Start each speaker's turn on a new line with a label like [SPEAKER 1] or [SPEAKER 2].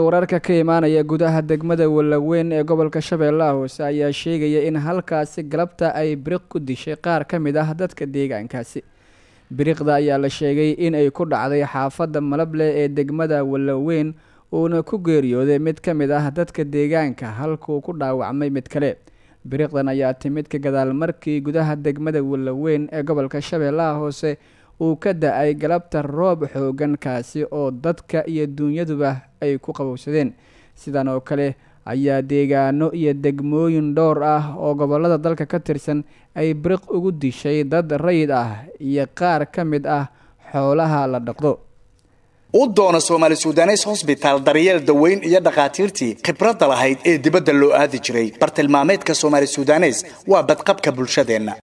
[SPEAKER 1] wararka ka imaanaya gudaha degmada walaweyn ee gobolka shabeellaha hoose ayaa sheegaya in halkaasi galabta ay biriq ku dishay qaar ka mid ah dadka deegaankaasi biriqda ayaa la sheegay in ay ku dhacday xaafadda malableh ee degmada walaweyn uuna ku geeriyooday mid ka mid ah dadka deegaanka halkuu ku dhaawacmay mid kale biriqdan ayaa timid ka gadaal markii gudaha degmada walaweyn ee gobolka shabeellaha hoose uu ka da-ay galabta roob xoogan kaasi oo dadka iyo dunyaduba ay ku qabowsadeen sidan oo kale ayaa deegaano iyo degmooyin dhowr ah oo gobollada dalka ka tirsan ay biriq ugu dishay dad rayid ah iyo qaar ka mid ah xoolaha la dhaqdo
[SPEAKER 2] u doono soomaali sudanes hosbitaal daryeel daweyn iyo dhakhaatiirtii khibradda lahayd ee dibadda loo aadi jiray bartilmaameedka soomaali sudanes
[SPEAKER 3] waa badqabka bulshadeenna